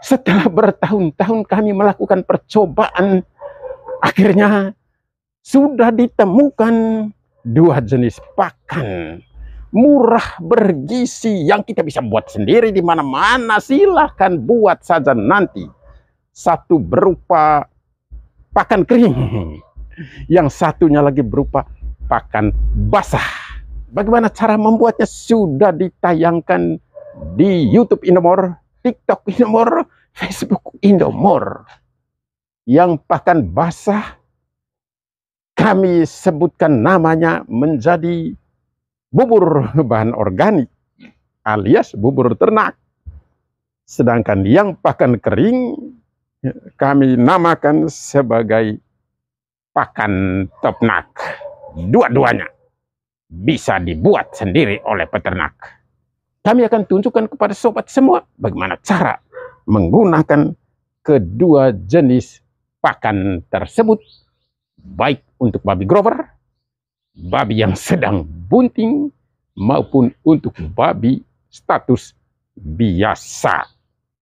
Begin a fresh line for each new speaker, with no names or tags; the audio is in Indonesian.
Setelah bertahun-tahun kami melakukan percobaan, akhirnya sudah ditemukan dua jenis pakan murah bergizi yang kita bisa buat sendiri di mana-mana silahkan buat saja nanti satu berupa pakan kering yang satunya lagi berupa pakan basah bagaimana cara membuatnya sudah ditayangkan di YouTube Indomor TikTok Indomor, Facebook Indomor yang pakan basah kami sebutkan namanya menjadi bubur bahan organik alias bubur ternak. Sedangkan yang pakan kering kami namakan sebagai pakan topnak. Dua-duanya bisa dibuat sendiri oleh peternak kami akan tunjukkan kepada sobat semua bagaimana cara menggunakan kedua jenis pakan tersebut baik untuk babi grover, babi yang sedang bunting maupun untuk babi status biasa.